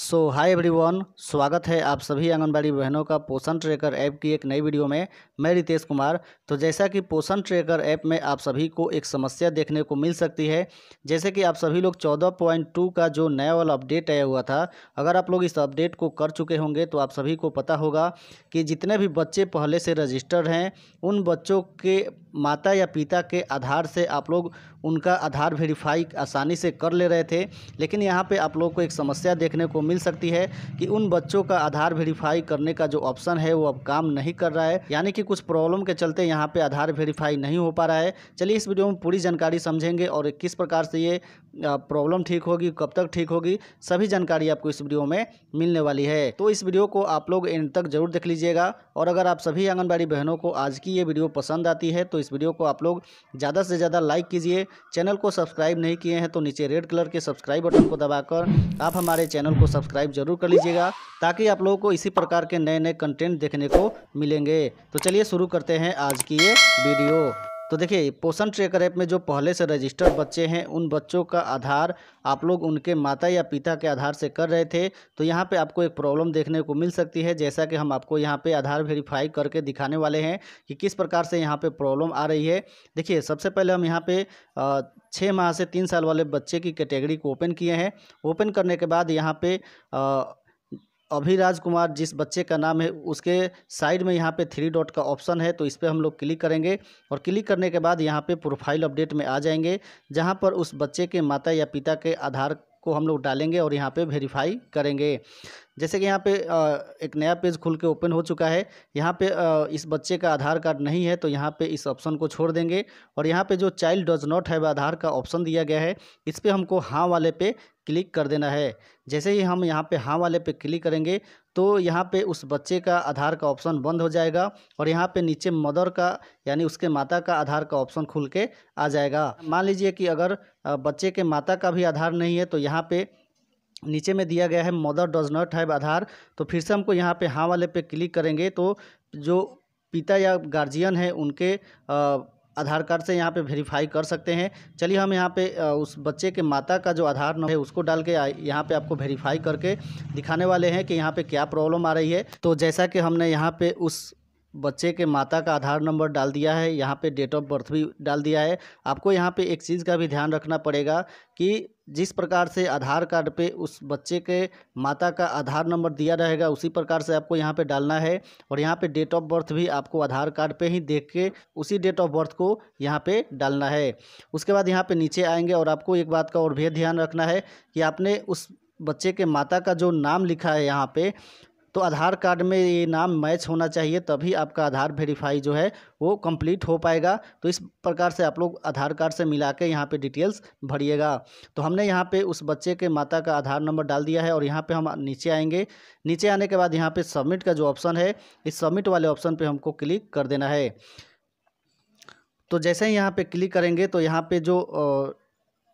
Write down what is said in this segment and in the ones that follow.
सो hi everyone स्वागत है आप सभी आंगनबाड़ी बहनों का पोषण ट्रैकर ऐप की एक नई वीडियो में मैं रितेश कुमार तो जैसा कि पोषण ट्रैकर ऐप में आप सभी को एक समस्या देखने को मिल सकती है जैसे कि आप सभी लोग 14.2 का जो नया वाला अपडेट आया हुआ था अगर आप लोग इस अपडेट को कर चुके होंगे तो आप सभी को पता होगा कि जितने भी बच्चे पहले से रजिस्टर्ड हैं उन बच्चों के माता या पिता के आधार से आप लोग उनका आधार वेरीफाई आसानी से कर ले रहे थे लेकिन यहाँ पर आप लोग को एक समस्या देखने को मिल सकती है कि उन बच्चों का आधार वेरीफाई करने का जो ऑप्शन है वो अब काम नहीं कर रहा है यानी कि कुछ प्रॉब्लम के चलते यहाँ पे आधार वेरीफाई नहीं हो पा रहा है चलिए इस वीडियो में पूरी जानकारी समझेंगे और किस प्रकार से ये प्रॉब्लम ठीक होगी कब तक ठीक होगी सभी जानकारी आपको इस वीडियो में मिलने वाली है तो इस वीडियो को आप लोग एंड तक जरूर देख लीजिएगा और अगर आप सभी आंगनबाड़ी बहनों को आज की ये वीडियो पसंद आती है तो इस वीडियो को आप लोग ज़्यादा से ज़्यादा लाइक कीजिए चैनल को सब्सक्राइब नहीं किए हैं तो नीचे रेड कलर के सब्सक्राइब बटन को दबाकर आप हमारे चैनल को सब्सक्राइब जरूर कर लीजिएगा ताकि आप लोगों को इसी प्रकार के नए नए कंटेंट देखने को मिलेंगे तो चलिए शुरू करते हैं आज की ये वीडियो तो देखिए पोषण ट्रेकर ऐप में जो पहले से रजिस्टर्ड बच्चे हैं उन बच्चों का आधार आप लोग उनके माता या पिता के आधार से कर रहे थे तो यहाँ पे आपको एक प्रॉब्लम देखने को मिल सकती है जैसा कि हम आपको यहाँ पे आधार वेरीफाई करके दिखाने वाले हैं कि किस प्रकार से यहाँ पे प्रॉब्लम आ रही है देखिए सबसे पहले हम यहाँ पर छः माह से तीन साल वाले बच्चे की कैटेगरी को ओपन किए हैं ओपन करने के बाद यहाँ पर अभिराज कुमार जिस बच्चे का नाम है उसके साइड में यहाँ पे थ्री डॉट का ऑप्शन है तो इस पर हम लोग क्लिक करेंगे और क्लिक करने के बाद यहाँ पे प्रोफाइल अपडेट में आ जाएंगे जहाँ पर उस बच्चे के माता या पिता के आधार को हम लोग डालेंगे और यहाँ पे वेरीफाई करेंगे जैसे कि यहाँ पे एक नया पेज खुल के ओपन हो चुका है यहाँ पे इस बच्चे का आधार कार्ड नहीं है तो यहाँ पे इस ऑप्शन को छोड़ देंगे और यहाँ पे जो child does not have Aadhaar का ऑप्शन दिया गया है इस पर हमको हाँ वाले पे क्लिक कर देना है जैसे ही हम यहाँ पे हाँ वाले पे क्लिक करेंगे तो यहाँ पे उस बच्चे का आधार का ऑप्शन बंद हो जाएगा और यहाँ पे नीचे मदर का यानी उसके माता का आधार का ऑप्शन खुल के आ जाएगा मान लीजिए कि अगर बच्चे के माता का भी आधार नहीं है तो यहाँ पे नीचे में दिया गया है mother does not have Aadhaar तो फिर से हमको यहाँ पे हाँ वाले पे क्लिक करेंगे तो जो पिता या गार्जियन है उनके आधार कार्ड से यहाँ पे वेरीफाई कर सकते हैं चलिए हम यहाँ पे उस बच्चे के माता का जो आधार नंबर है उसको डाल के यहाँ पे आपको वेरीफाई करके दिखाने वाले हैं कि यहाँ पे क्या प्रॉब्लम आ रही है तो जैसा कि हमने यहाँ पे उस बच्चे के माता का आधार नंबर डाल दिया है यहाँ पे डेट ऑफ बर्थ भी डाल दिया है आपको यहाँ पे एक चीज़ का भी ध्यान रखना पड़ेगा कि जिस प्रकार से आधार कार्ड पे उस बच्चे के माता का आधार नंबर दिया रहेगा उसी प्रकार से आपको यहाँ पे डालना है और यहाँ पे डेट ऑफ बर्थ भी आपको आधार कार्ड पे ही देख के उसी डेट ऑफ बर्थ को यहाँ पे डालना है उसके बाद यहाँ पे नीचे आएंगे और आपको एक बात का और भी ध्यान रखना है कि आपने उस बच्चे के माता का जो नाम लिखा है यहाँ पर तो आधार कार्ड में ये नाम मैच होना चाहिए तभी आपका आधार वेरीफाई जो है वो कंप्लीट हो पाएगा तो इस प्रकार से आप लोग आधार कार्ड से मिला के यहाँ पर डिटेल्स भरिएगा तो हमने यहाँ पर उस बच्चे के माता का आधार नंबर डाल दिया है और यहाँ पर हम नीचे आएंगे नीचे आने के बाद यहाँ पर सबमिट का जो ऑप्शन है इस सबमिट वाले ऑप्शन पर हमको क्लिक कर देना है तो जैसे ही यहाँ पे क्लिक करेंगे तो यहाँ पे जो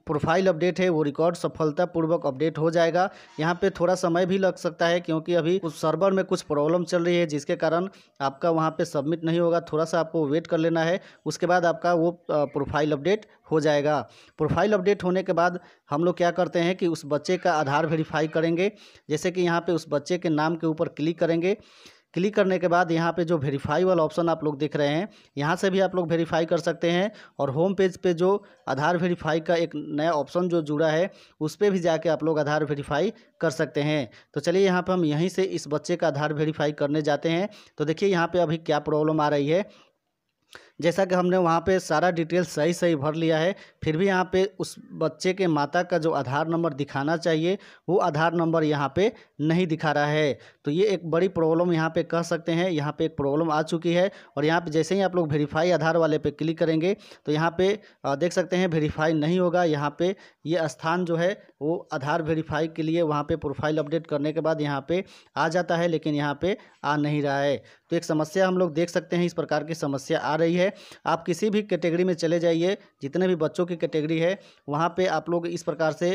प्रोफाइल अपडेट है वो रिकॉर्ड सफलतापूर्वक अपडेट हो जाएगा यहाँ पे थोड़ा समय भी लग सकता है क्योंकि अभी उस सर्वर में कुछ प्रॉब्लम चल रही है जिसके कारण आपका वहाँ पे सबमिट नहीं होगा थोड़ा सा आपको वेट कर लेना है उसके बाद आपका वो प्रोफाइल अपडेट हो जाएगा प्रोफाइल अपडेट होने के बाद हम लोग क्या करते हैं कि उस बच्चे का आधार वेरीफाई करेंगे जैसे कि यहाँ पर उस बच्चे के नाम के ऊपर क्लिक करेंगे क्लिक करने के बाद यहाँ पे जो वेरीफाई वाला ऑप्शन आप लोग देख रहे हैं यहाँ से भी आप लोग वेरीफाई कर सकते हैं और होम पेज पे जो आधार वेरीफाई का एक नया ऑप्शन जो जुड़ा है उस पर भी जाके आप लोग आधार वेरीफाई कर सकते हैं तो चलिए यहाँ पर हम यहीं से इस बच्चे का आधार वेरीफाई करने जाते हैं तो देखिए यहाँ पर अभी क्या प्रॉब्लम आ रही है जैसा कि हमने वहाँ पे सारा डिटेल सही सही भर लिया है फिर भी यहाँ पे उस बच्चे के माता का जो आधार नंबर दिखाना चाहिए वो आधार नंबर यहाँ पे नहीं दिखा रहा है तो ये एक बड़ी प्रॉब्लम यहाँ पे कह सकते हैं यहाँ पे एक प्रॉब्लम आ चुकी है और यहाँ पे जैसे ही आप लोग वेरीफाई आधार वाले पे क्लिक करेंगे तो यहाँ पे देख सकते हैं वेरीफाई नहीं होगा यहाँ पे ये स्थान जो है वो आधार वेरीफाई के लिए वहाँ पे प्रोफाइल अपडेट करने के बाद यहाँ पे आ जाता है लेकिन यहाँ पे आ नहीं रहा है तो एक समस्या हम लोग देख सकते हैं इस प्रकार की समस्या आ रही है है आप किसी भी कैटेगरी में चले जाइए जितने भी बच्चों की कैटेगरी है वहाँ पे आप लोग इस प्रकार से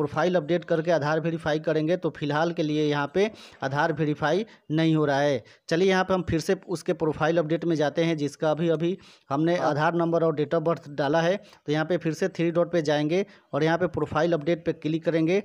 प्रोफाइल अपडेट करके आधार वेरीफाई करेंगे तो फिलहाल के लिए यहाँ पे आधार वेरीफाई नहीं हो रहा है चलिए यहाँ पे हम फिर से उसके प्रोफाइल अपडेट में जाते हैं जिसका अभी अभी हमने हाँ। आधार नंबर और डेट ऑफ बर्थ डाला है तो यहाँ पर फिर से थ्री डॉट पर जाएंगे और यहाँ पर प्रोफाइल अपडेट पर क्लिक करेंगे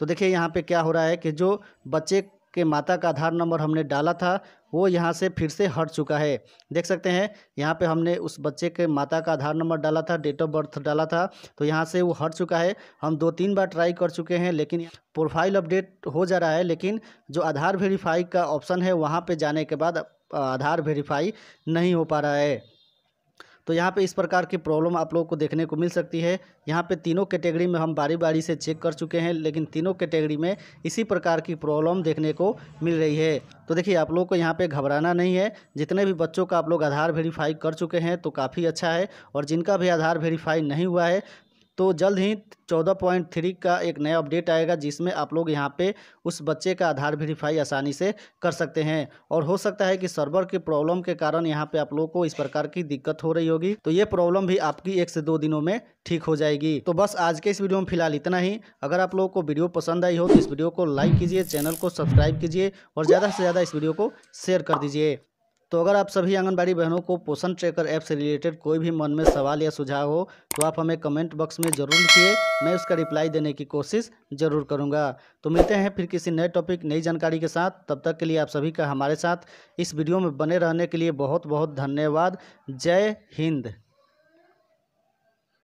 तो देखिए यहाँ पे क्या हो रहा है कि जो बच्चे के माता का आधार नंबर हमने डाला था वो यहाँ से फिर से हट चुका है देख सकते हैं यहाँ पे हमने उस बच्चे के माता का आधार नंबर डाला था डेट ऑफ बर्थ डाला था तो यहाँ से वो हट चुका है हम दो तीन बार ट्राई कर चुके हैं लेकिन प्रोफाइल अपडेट हो जा रहा है लेकिन जो आधार वेरीफाई का ऑप्शन है वहाँ पर जाने के बाद आधार वेरीफाई नहीं हो पा रहा है तो यहाँ पे इस प्रकार की प्रॉब्लम आप लोगों को देखने को मिल सकती है यहाँ पे तीनों कैटेगरी में हम बारी बारी से चेक कर चुके हैं लेकिन तीनों कैटेगरी में इसी प्रकार की प्रॉब्लम देखने को मिल रही है तो देखिए आप लोगों को यहाँ पे घबराना नहीं है जितने भी बच्चों का आप लोग आधार वेरीफाई कर चुके हैं तो काफ़ी अच्छा है और जिनका भी आधार वेरीफाई नहीं हुआ है तो जल्द ही चौदह पॉइंट थ्री का एक नया अपडेट आएगा जिसमें आप लोग यहाँ पे उस बच्चे का आधार वेरीफाई आसानी से कर सकते हैं और हो सकता है कि सर्वर की प्रॉब्लम के कारण यहाँ पे आप लोगों को इस प्रकार की दिक्कत हो रही होगी तो ये प्रॉब्लम भी आपकी एक से दो दिनों में ठीक हो जाएगी तो बस आज के इस वीडियो में फिलहाल इतना ही अगर आप लोगों को वीडियो पसंद आई हो तो इस वीडियो को लाइक कीजिए चैनल को सब्सक्राइब कीजिए और ज़्यादा से ज़्यादा इस वीडियो को शेयर कर दीजिए तो अगर आप सभी आंगनबाड़ी बहनों को पोषण ट्रेकर ऐप से रिलेटेड कोई भी मन में सवाल या सुझाव हो तो आप हमें कमेंट बॉक्स में ज़रूर लिखिए मैं उसका रिप्लाई देने की कोशिश ज़रूर करूँगा तो मिलते हैं फिर किसी नए टॉपिक नई जानकारी के साथ तब तक के लिए आप सभी का हमारे साथ इस वीडियो में बने रहने के लिए बहुत बहुत धन्यवाद जय हिंद